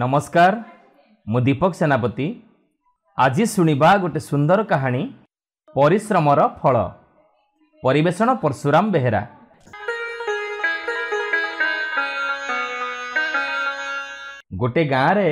ନମସ୍କାର ମୁଁ ଦୀପକ ସେନାପତି ଆଜି ଶୁଣିବା ଗୋଟିଏ ସୁନ୍ଦର କାହାଣୀ ପରିଶ୍ରମର ଫଳ ପରିବେଷଣ ପରଶୁରାମ ବେହେରା ଗୋଟିଏ ଗାଁରେ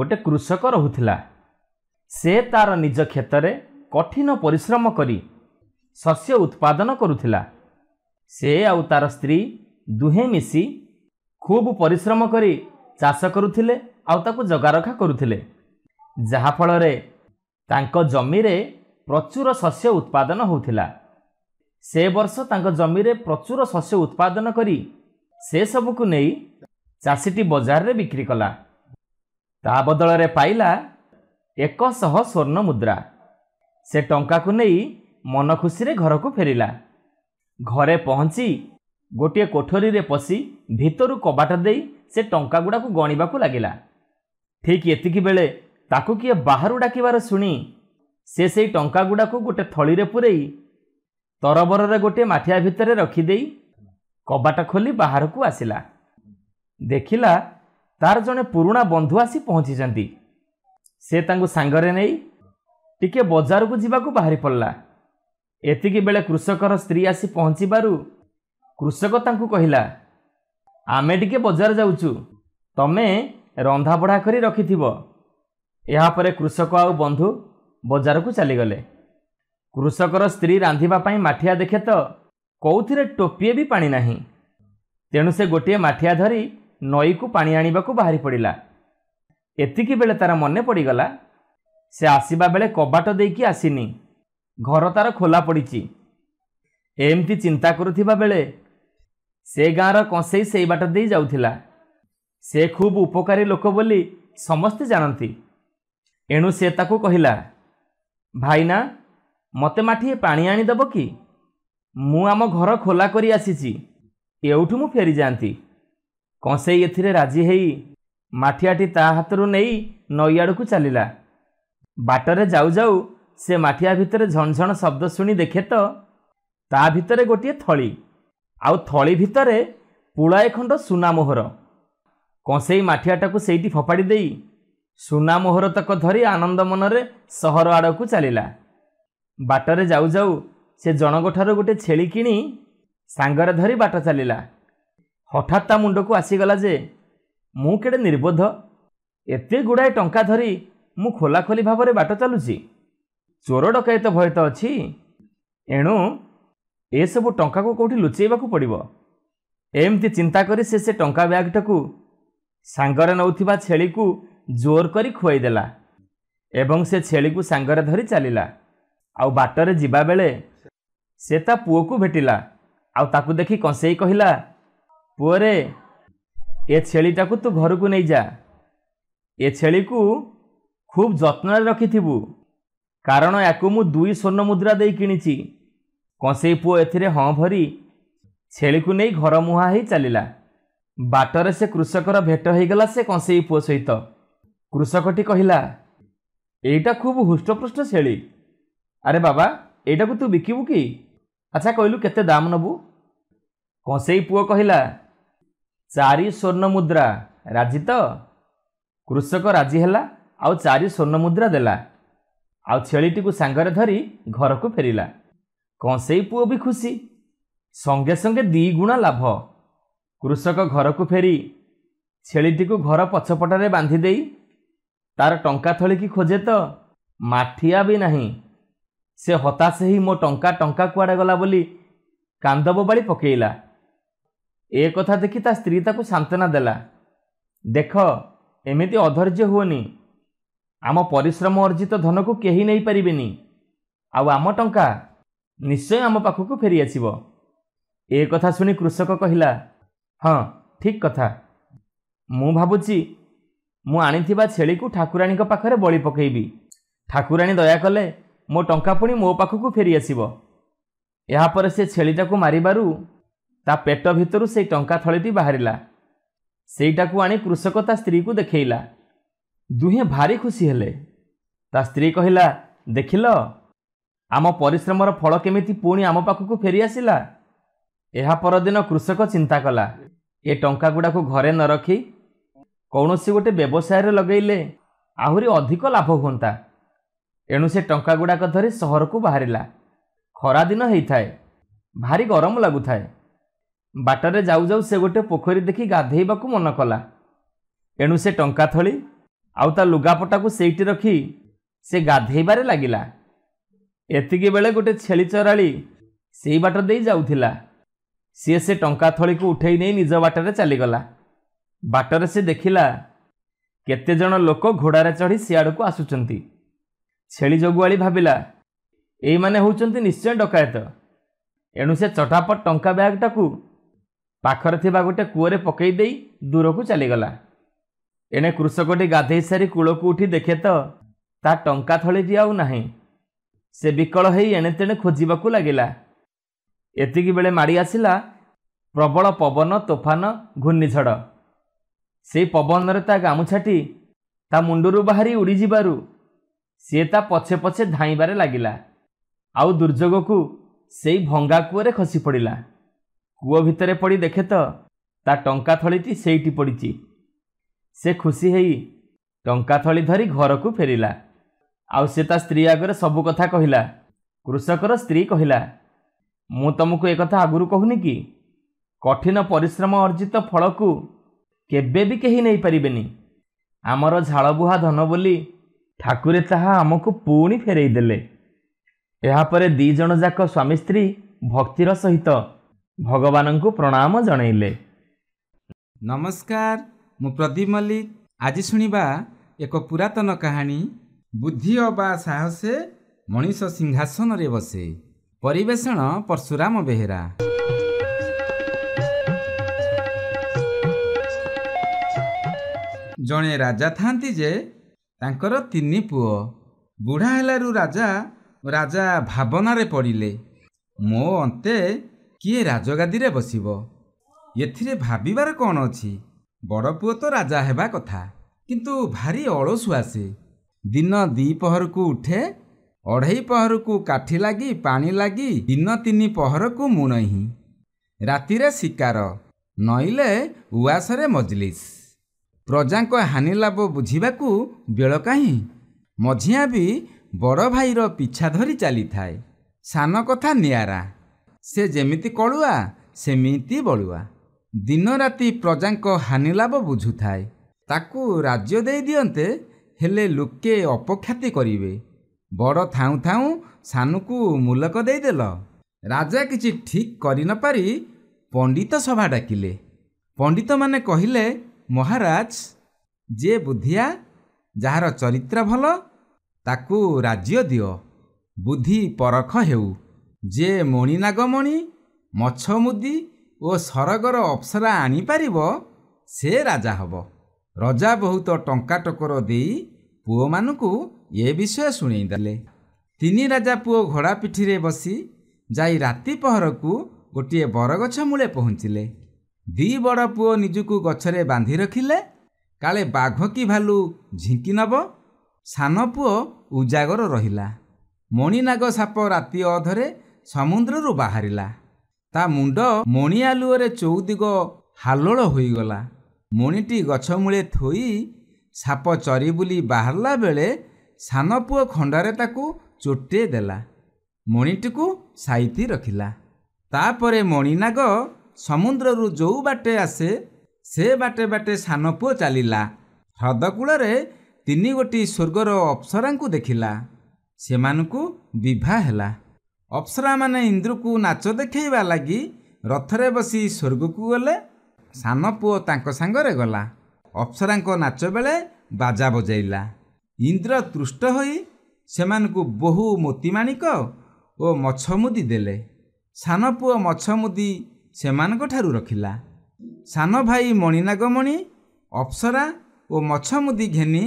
ଗୋଟିଏ କୃଷକ ରହୁଥିଲା ସେ ତାର ନିଜ କ୍ଷେତରେ କଠିନ ପରିଶ୍ରମ କରି ଶସ୍ୟ ଉତ୍ପାଦନ କରୁଥିଲା ସେ ଆଉ ତାର ସ୍ତ୍ରୀ ଦୁହେଁ ମିଶି ଖୁବ୍ ପରିଶ୍ରମ କରି ଚାଷ କରୁଥିଲେ ଆଉ ତାକୁ ଜଗାରଖା କରୁଥିଲେ ଯାହାଫଳରେ ତାଙ୍କ ଜମିରେ ପ୍ରଚୁର ଶସ୍ୟ ଉତ୍ପାଦନ ହେଉଥିଲା ସେ ବର୍ଷ ତାଙ୍କ ଜମିରେ ପ୍ରଚୁର ଶସ୍ୟ ଉତ୍ପାଦନ କରି ସେସବୁକୁ ନେଇ ଚାଷୀଟି ବଜାରରେ ବିକ୍ରି କଲା ତା ବଦଳରେ ପାଇଲା ଏକଶହ ସ୍ୱର୍ଣ୍ଣ ମୁଦ୍ରା ସେ ଟଙ୍କାକୁ ନେଇ ମନ ଖୁସିରେ ଘରକୁ ଫେରିଲା ଘରେ ପହଞ୍ଚି ଗୋଟିଏ କୋଠରୀରେ ପଶି ଭିତରୁ କବାଟ ଦେଇ ସେ ଟଙ୍କାଗୁଡ଼ାକୁ ଗଣିବାକୁ ଲାଗିଲା ଠିକ୍ ଏତିକି ବେଳେ ତାକୁ କିଏ ବାହାରୁ ଡାକିବାର ଶୁଣି ସେ ସେଇ ଟଙ୍କାଗୁଡ଼ାକୁ ଗୋଟିଏ ଥଳିରେ ପୂରାଇ ତରବରରେ ଗୋଟିଏ ମାଠିଆ ଭିତରେ ରଖିଦେଇ କବାଟ ଖୋଲି ବାହାରକୁ ଆସିଲା ଦେଖିଲା ତାର ଜଣେ ପୁରୁଣା ବନ୍ଧୁ ଆସି ପହଞ୍ଚିଛନ୍ତି ସେ ତାଙ୍କୁ ସାଙ୍ଗରେ ନେଇ ଟିକିଏ ବଜାରକୁ ଯିବାକୁ ବାହାରି ପଡ଼ିଲା ଏତିକି ବେଳେ କୃଷକର ସ୍ତ୍ରୀ ଆସି ପହଞ୍ଚିବାରୁ କୃଷକ ତାଙ୍କୁ କହିଲା ଆମେ ଟିକେ ବଜାର ଯାଉଛୁ ତମେ ରନ୍ଧାବଢ଼ା କରି ରଖିଥିବ ଏହାପରେ କୃଷକ ଆଉ ବନ୍ଧୁ ବଜାରକୁ ଚାଲିଗଲେ କୃଷକର ସ୍ତ୍ରୀ ରାନ୍ଧିବା ପାଇଁ ମାଠିଆ ଦେଖେ ତ କେଉଁଥିରେ ଟୋପିଏ ବି ପାଣି ନାହିଁ ତେଣୁ ସେ ଗୋଟିଏ ମାଠିଆ ଧରି ନଈକୁ ପାଣି ଆଣିବାକୁ ବାହାରି ପଡ଼ିଲା ଏତିକିବେଳେ ତା'ର ମନେ ପଡ଼ିଗଲା ସେ ଆସିବା ବେଳେ କବାଟ ଦେଇକି ଆସିନି ଘର ତା'ର ଖୋଲା ପଡ଼ିଛି ଏମିତି ଚିନ୍ତା କରୁଥିବା ବେଳେ ସେ ଗାଁର କଂସେଇ ସେଇ ବାଟ ଦେଇ ଯାଉଥିଲା ସେ ଖୁବ୍ ଉପକାରୀ ଲୋକ ବୋଲି ସମସ୍ତେ ଜାଣନ୍ତି ଏଣୁ ସେ ତାକୁ କହିଲା ଭାଇନା ମୋତେ ମାଠିଏ ପାଣି ଆଣିଦେବ କି ମୁଁ ଆମ ଘର ଖୋଲା କରି ଆସିଛି ଏଉଠୁ ମୁଁ ଫେରିଯାଆନ୍ତି କଂସେଇ ଏଥିରେ ରାଜି ହେଇ ମାଠିଆଟି ତା ହାତରୁ ନେଇ ନଈ ଆଡ଼କୁ ଚାଲିଲା ବାଟରେ ଯାଉ ଯାଉ ସେ ମାଠିଆ ଭିତରେ ଝଣଝଣ ଶବ୍ଦ ଶୁଣି ଦେଖେ ତ ତା ଭିତରେ ଗୋଟିଏ ଥଳୀ ଆଉ ଥଳି ଭିତରେ ପୁଳାଏ ଖଣ୍ଡ ସୁନା ମୋହର କଂସେଇ ମାଠିଆଟାକୁ ସେଇଠି ଫୋପାଡ଼ି ଦେଇ ସୁନା ମୋହର ତକ ଧରି ଆନନ୍ଦ ମନରେ ସହର ଆଡ଼କୁ ଚାଲିଲା ବାଟରେ ଯାଉ ଯାଉ ସେ ଜଣଙ୍କଠାରୁ ଗୋଟିଏ ଛେଳି କିଣି ସାଙ୍ଗରେ ଧରି ବାଟ ଚାଲିଲା ହଠାତ୍ ତା ମୁଣ୍ଡକୁ ଆସିଗଲା ଯେ ମୁଁ କେଡ଼େ ନିର୍ବୋଧ ଏତେ ଗୁଡ଼ାଏ ଟଙ୍କା ଧରି ମୁଁ ଖୋଲାଖୋଲି ଭାବରେ ବାଟ ଚାଲୁଛି ଚୋର ଡକାଇତ ଭୟ ତ ଅଛି ଏଣୁ ଏସବୁ ଟଙ୍କାକୁ କେଉଁଠି ଲୁଚେଇବାକୁ ପଡ଼ିବ ଏମିତି ଚିନ୍ତା କରି ସେ ସେ ଟଙ୍କା ବ୍ୟାଗ୍ଟାକୁ ସାଙ୍ଗରେ ନେଉଥିବା ଛେଳିକୁ ଜୋର କରି ଖୁଆଇ ଦେଲା ଏବଂ ସେ ଛେଳିକୁ ସାଙ୍ଗରେ ଧରି ଚାଲିଲା ଆଉ ବାଟରେ ଯିବାବେଳେ ସେ ତା ପୁଅକୁ ଭେଟିଲା ଆଉ ତାକୁ ଦେଖି କଂସେଇ କହିଲା ପୁଅରେ ଏ ଛେଳିଟାକୁ ତୁ ଘରକୁ ନେଇଯା ଏ ଛେଳିକୁ ଖୁବ୍ ଯତ୍ନରେ ରଖିଥିବୁ କାରଣ ୟାକୁ ମୁଁ ଦୁଇ ସ୍ୱର୍ଣ୍ଣ ମୁଦ୍ରା ଦେଇ କିଣିଛି କଂସେଇ ପୁଅ ଏଥିରେ ହଁ ଭରି ଛେଳିକୁ ନେଇ ଘର ମୁହାଁ ହୋଇ ଚାଲିଲା ବାଟରେ ସେ କୃଷକର ଭେଟ ହୋଇଗଲା ସେ କଂସେଇ ପୁଅ ସହିତ କୃଷକଟି କହିଲା ଏଇଟା ଖୁବ୍ ହୃଷ୍ଟପୃଷ୍ଟ ଛେଳି ଆରେ ବାବା ଏଇଟାକୁ ତୁ ବିକିବୁ କି ଆଚ୍ଛା କହିଲୁ କେତେ ଦାମ ନେବୁ କଂସେଇ ପୁଅ କହିଲା ଚାରି ସ୍ୱର୍ଣ୍ଣ ମୁଦ୍ରା ରାଜି ତ କୃଷକ ରାଜି ହେଲା ଆଉ ଚାରି ସ୍ୱର୍ଣ୍ଣ ମୁଦ୍ରା ଦେଲା ଆଉ ଛେଳିଟିକୁ ସାଙ୍ଗରେ ଧରି ଘରକୁ ଫେରିଲା କ'ଣ ସେଇ ପୁଅ ବି ଖୁସି ସଙ୍ଗେ ସଙ୍ଗେ ଦୁଇ ଗୁଣା ଲାଭ କୃଷକ ଘରକୁ ଫେରି ଛେଳିଟିକୁ ଘର ପଛପଟରେ ବାନ୍ଧି ଦେଇ ତା'ର ଟଙ୍କା ଥଳିକି ଖୋଜେ ତ ମାଠିଆ ବି ନାହିଁ ସେ ହତାଶ ହେଇ ମୋ ଟଙ୍କା ଟଙ୍କା କୁଆଡ଼େ ଗଲା ବୋଲି କାନ୍ଦ ବୋବାଳି ପକେଇଲା ଏ କଥା ଦେଖି ତା ସ୍ତ୍ରୀ ତାକୁ ସାନ୍ତ୍ୱନା ଦେଲା ଦେଖ ଏମିତି ଅଧୈର୍ଯ୍ୟ ହୁଅନି ଆମ ପରିଶ୍ରମ ଅର୍ଜିତ ଧନକୁ କେହି ନେଇପାରିବେନି ଆଉ ଆମ ଟଙ୍କା ନିଶ୍ଚୟ ଆମ ପାଖକୁ ଫେରିଆସିବ ଏ କଥା ଶୁଣି କୃଷକ କହିଲା ହଁ ଠିକ୍ କଥା ମୁଁ ଭାବୁଛି ମୁଁ ଆଣିଥିବା ଛେଳିକୁ ଠାକୁରାଣୀଙ୍କ ପାଖରେ ବଳି ପକାଇବି ଠାକୁରାଣୀ ଦୟା କଲେ ମୋ ଟଙ୍କା ପୁଣି ମୋ ପାଖକୁ ଫେରିଆସିବ ଏହାପରେ ସେ ଛେଳିଟାକୁ ମାରିବାରୁ ତା ପେଟ ଭିତରୁ ସେଇ ଟଙ୍କା ଥଳିଟି ବାହାରିଲା ସେଇଟାକୁ ଆଣି କୃଷକ ତା ସ୍ତ୍ରୀକୁ ଦେଖେଇଲା ଦୁହେଁ ଭାରି ଖୁସି ହେଲେ ତା ସ୍ତ୍ରୀ କହିଲା ଦେଖିଲ ଆମ ପରିଶ୍ରମର ଫଳ କେମିତି ପୁଣି ଆମ ପାଖକୁ ଫେରିଆସିଲା ଏହା ପରଦିନ କୃଷକ ଚିନ୍ତା କଲା ଏ ଟଙ୍କାଗୁଡ଼ାକୁ ଘରେ ନ ରଖି କୌଣସି ଗୋଟେ ବ୍ୟବସାୟରେ ଲଗେଇଲେ ଆହୁରି ଅଧିକ ଲାଭ ହୁଅନ୍ତା ଏଣୁ ସେ ଟଙ୍କାଗୁଡ଼ାକ ଧରି ସହରକୁ ବାହାରିଲା ଖରାଦିନ ହେଇଥାଏ ଭାରି ଗରମ ଲାଗୁଥାଏ ବାଟରେ ଯାଉ ଯାଉ ସେ ଗୋଟେ ପୋଖରୀ ଦେଖି ଗାଧେଇବାକୁ ମନ କଲା ଏଣୁ ସେ ଟଙ୍କା ଥଳି ଆଉ ତା ଲୁଗାପଟାକୁ ସେଇଠି ରଖି ସେ ଗାଧେଇବାରେ ଲାଗିଲା ଏତିକି ବେଳେ ଗୋଟେ ଛେଳି ଚରାଳି ସେଇ ବାଟ ଦେଇ ଯାଉଥିଲା ସିଏ ସେ ଟଙ୍କା ଥଳିକୁ ଉଠେଇ ନେଇ ନିଜ ବାଟରେ ଚାଲିଗଲା ବାଟରେ ସେ ଦେଖିଲା କେତେଜଣ ଲୋକ ଘୋଡ଼ାରେ ଚଢ଼ି ସିଆଡ଼କୁ ଆସୁଛନ୍ତି ଛେଳି ଜଗୁଆଳି ଭାବିଲା ଏଇମାନେ ହେଉଛନ୍ତି ନିଶ୍ଚୟ ଡକାୟତ ଏଣୁ ସେ ଚଟାପଟ ଟଙ୍କା ବ୍ୟାଗ୍ଟାକୁ ପାଖରେ ଥିବା ଗୋଟିଏ କୂଅରେ ପକାଇ ଦେଇ ଦୂରକୁ ଚାଲିଗଲା ଏଣେ କୃଷକଟି ଗାଧେଇ ସାରି କୂଳକୁ ଉଠି ଦେଖେ ତ ତା ଟଙ୍କା ଥଳିଟି ଆଉ ନାହିଁ ସେ ବିକଳ ହୋଇ ଏଣେତେଣେ ଖୋଜିବାକୁ ଲାଗିଲା ଏତିକିବେଳେ ମାଡ଼ି ଆସିଲା ପ୍ରବଳ ପବନ ତୋଫାନ ଘୂର୍ଣ୍ଣିଝଡ଼ ସେଇ ପବନରେ ତା ଗାମୁଛାଟି ତା ମୁଣ୍ଡରୁ ବାହାରି ଉଡ଼ିଯିବାରୁ ସିଏ ତା ପଛେ ପଛେ ଧାଇଁବାରେ ଲାଗିଲା ଆଉ ଦୁର୍ଯୋଗକୁ ସେଇ ଭଙ୍ଗା କୂଅରେ ଖସି ପଡ଼ିଲା କୂଅ ଭିତରେ ପଡ଼ି ଦେଖେ ତ ତା ଟଙ୍କା ଥଳିଟି ସେଇଠି ପଡ଼ିଛି ସେ ଖୁସି ହୋଇ ଟଙ୍କା ଥଳି ଧରି ଘରକୁ ଫେରିଲା ଆଉ ସେ ତା ସ୍ତ୍ରୀ ଆଗରେ ସବୁ କଥା କହିଲା କୃଷକର ସ୍ତ୍ରୀ କହିଲା ମୁଁ ତୁମକୁ ଏକଥା ଆଗରୁ କହୁନି କି କଠିନ ପରିଶ୍ରମ ଅର୍ଜିତ ଫଳକୁ କେବେ ବି କେହି ନେଇପାରିବେନି ଆମର ଝାଳବୁହା ଧନ ବୋଲି ଠାକୁରେ ତାହା ଆମକୁ ପୁଣି ଫେରାଇ ଦେଲେ ଏହାପରେ ଦୁଇ ଜଣ ଯାକ ସ୍ୱାମୀ ସ୍ତ୍ରୀ ଭକ୍ତିର ସହିତ ଭଗବାନଙ୍କୁ ପ୍ରଣାମ ଜଣାଇଲେ ନମସ୍କାର ମୁଁ ପ୍ରଦୀପ ମଲ୍ଲିକ ଆଜି ଶୁଣିବା ଏକ ପୁରାତନ କାହାଣୀ ବୁଦ୍ଧି ଅବା ସାହସେ ମଣିଷ ସିଂହାସନରେ ବସେ ପରିବେଷଣ ପର୍ଶୁରାମ ବେହେରା ଜଣେ ରାଜା ଥାନ୍ତି ଯେ ତାଙ୍କର ତିନି ପୁଅ ବୁଢ଼ା ହେଲାରୁ ରାଜା ରାଜା ଭାବନାରେ ପଡ଼ିଲେ ମୋ ଅନ୍ତେ କିଏ ରାଜଗାଦିରେ ବସିବ ଏଥିରେ ଭାବିବାର କ'ଣ ଅଛି ବଡ଼ ପୁଅ ତ ରାଜା ହେବା କଥା କିନ୍ତୁ ଭାରି ଅଳସୁ ଆସେ ଦିନ ଦ୍ୱିପହରକୁ ଉଠେ ଅଢ଼େଇ ପହରକୁ କାଠି ଲାଗି ପାଣି ଲାଗି ଦିନ ତିନି ପହରକୁ ମୁଣହିଁ ରାତିରେ ଶିକାର ନଇଲେ ଉଆସରେ ମଜଲିସ୍ ପ୍ରଜାଙ୍କ ହାନିଲାଭ ବୁଝିବାକୁ ବେଳ କାହିଁ ମଝିଆ ବି ବଡ଼ ଭାଇର ପିଛା ଧରି ଚାଲିଥାଏ ସାନ କଥା ନିଆରା ସେ ଯେମିତି କଳୁଆ ସେମିତି ବଳୁଆ ଦିନରାତି ପ୍ରଜାଙ୍କ ହାନିଲାଭ ବୁଝୁଥାଏ ତାକୁ ରାଜ୍ୟ ଦେଇ ଦିଅନ୍ତେ ହେଲେ ଲୋକେ ଅପଖ୍ୟାତି କରିବେ ବଡ଼ ଥାଉଁ ଥାଉଁ ସାନୁକୁ ମୁଲକ ଦେଇଦେଲ ରାଜା କିଛି ଠିକ୍ କରିନପାରି ପଣ୍ଡିତ ସଭା ଡାକିଲେ ପଣ୍ଡିତମାନେ କହିଲେ ମହାରାଜ ଯିଏ ବୁଦ୍ଧିଆ ଯାହାର ଚରିତ୍ର ଭଲ ତାକୁ ରାଜ୍ୟ ଦିଅ ବୁଦ୍ଧି ପରଖ ହେଉ ଯିଏ ମଣିନାଗମଣି ମଛମୁଦି ଓ ସରଗର ଅପ୍ସରା ଆଣିପାରିବ ସେ ରାଜା ହେବ ରଜା ବହୁତ ଟଙ୍କା ଟକର ଦେଇ ପୁଅମାନଙ୍କୁ ଏ ବିଷୟ ଶୁଣେଇ ଦେଲେ ତିନି ରାଜା ପୁଅ ଘୋଡ଼ା ପିଠିରେ ବସି ଯାଇ ରାତି ପହରକୁ ଗୋଟିଏ ବରଗଛ ମୂଳେ ପହଞ୍ଚିଲେ ଦୁଇ ବଡ଼ ପୁଅ ନିଜକୁ ଗଛରେ ବାନ୍ଧି ରଖିଲେ କାଳେ ବାଘ କି ଭାଲୁ ଝିଙ୍କି ନେବ ସାନ ପୁଅ ଉଜାଗର ରହିଲା ମଣିନାଗ ସାପ ରାତି ଅଧରେ ସମୁଦ୍ରରୁ ବାହାରିଲା ତା ମୁଣ୍ଡ ମଣିଆ ଲୁହରେ ଚଉଦିଗ ହାଲୋଳ ହୋଇଗଲା ମୁଣିଟି ଗଛ ମୂଳେ ଥୋଇ ସାପ ଚରି ବୁଲି ବାହାରିଲା ବେଳେ ସାନ ପୁଅ ଖଣ୍ଡାରେ ତାକୁ ଚୋଟେ ଦେଲା ମଣିଟିକୁ ସାଇତି ରଖିଲା ତାପରେ ମଣିନାଗ ସମୁଦ୍ରରୁ ଯେଉଁ ବାଟେ ଆସେ ସେ ବାଟେ ବାଟେ ସାନ ପୁଅ ଚାଲିଲା ହ୍ରଦକୂଳରେ ତିନି ଗୋଟି ସ୍ୱର୍ଗର ଅପ୍ସରାଙ୍କୁ ଦେଖିଲା ସେମାନଙ୍କୁ ବିଭା ହେଲା ଅପ୍ସରାମାନେ ଇନ୍ଦ୍ରକୁ ନାଚ ଦେଖାଇବା ଲାଗି ରଥରେ ବସି ସ୍ୱର୍ଗକୁ ଗଲେ ସାନ ପୁଅ ତାଙ୍କ ସାଙ୍ଗରେ ଗଲା ଅପ୍ସରାଙ୍କ ନାଚ ବେଳେ ବାଜା ବଜାଇଲା ଇନ୍ଦ୍ର ତୃଷ୍ଟ ହୋଇ ସେମାନଙ୍କୁ ବହୁ ମୋତି ମାଣିକ ଓ ମଛ ମୁଦି ଦେଲେ ସାନ ପୁଅ ମଛମୁଦି ସେମାନଙ୍କଠାରୁ ରଖିଲା ସାନ ଭାଇ ମଣିନାଗମଣି ଅପ୍ସରା ଓ ମଛମୁଦି ଘେନି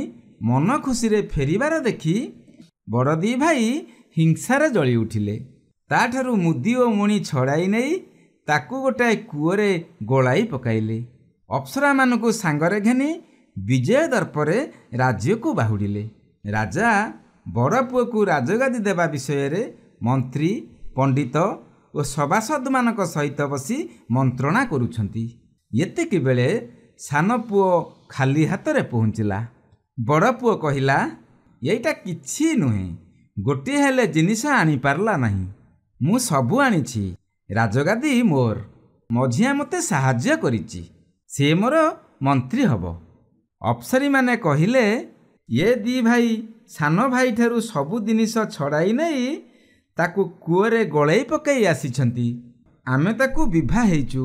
ମନ ଖୁସିରେ ଫେରିବାର ଦେଖି ବଡ଼ ଦୁଇ ଭାଇ ହିଂସାରେ ଜଳି ଉଠିଲେ ତାଠାରୁ ମୁଦି ଓ ମୁଣି ଛଡ଼ାଇ ନେଇ ତାକୁ ଗୋଟାଏ କୂଅରେ ଗୋଳାଇ ପକାଇଲେ ଅପ୍ସରାମାନଙ୍କୁ ସାଙ୍ଗରେ ଘେନି ବିଜୟ ଦର୍ପରେ ରାଜ୍ୟକୁ ବାହୁଡ଼ିଲେ ରାଜା ବଡ଼ ପୁଅକୁ ରାଜଗାଦି ଦେବା ବିଷୟରେ ମନ୍ତ୍ରୀ ପଣ୍ଡିତ ଓ ସଭାସଦମାନଙ୍କ ସହିତ ବସି ମନ୍ତ୍ରଣା କରୁଛନ୍ତି ଏତିକିବେଳେ ସାନ ପୁଅ ଖାଲି ହାତରେ ପହଞ୍ଚିଲା ବଡ଼ ପୁଅ କହିଲା ଏଇଟା କିଛି ନୁହେଁ ଗୋଟିଏ ହେଲେ ଜିନିଷ ଆଣିପାରିଲା ନାହିଁ ମୁଁ ସବୁ ଆଣିଛି ରାଜଗାଦି ମୋର ମଝିଆ ମୋତେ ସାହାଯ୍ୟ କରିଛି ସେ ମୋର ମନ୍ତ୍ରୀ ହେବ ଅପ୍ସରୀମାନେ କହିଲେ ଏ ଦି ଭାଇ ସାନ ଭାଇଠାରୁ ସବୁ ଜିନିଷ ଛଡ଼ାଇ ନେଇ ତାକୁ କୂଅରେ ଗୋଳେଇ ପକାଇ ଆସିଛନ୍ତି ଆମେ ତାକୁ ବିଭା ହେଇଛୁ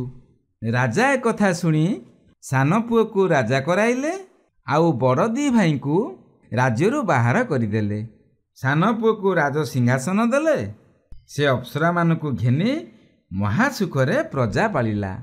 ରାଜା ଏକଥା ଶୁଣି ସାନ ପୁଅକୁ ରାଜା କରାଇଲେ ଆଉ ବଡ଼ ଦି ଭାଇଙ୍କୁ ରାଜ୍ୟରୁ ବାହାର କରିଦେଲେ ସାନ ପୁଅକୁ ରାଜ ସିଂହାସନ ଦେଲେ ସେ ଅପ୍ସରାମାନଙ୍କୁ ଘେନି ମହାସୁଖରେ ପ୍ରଜା ପାଳିଲା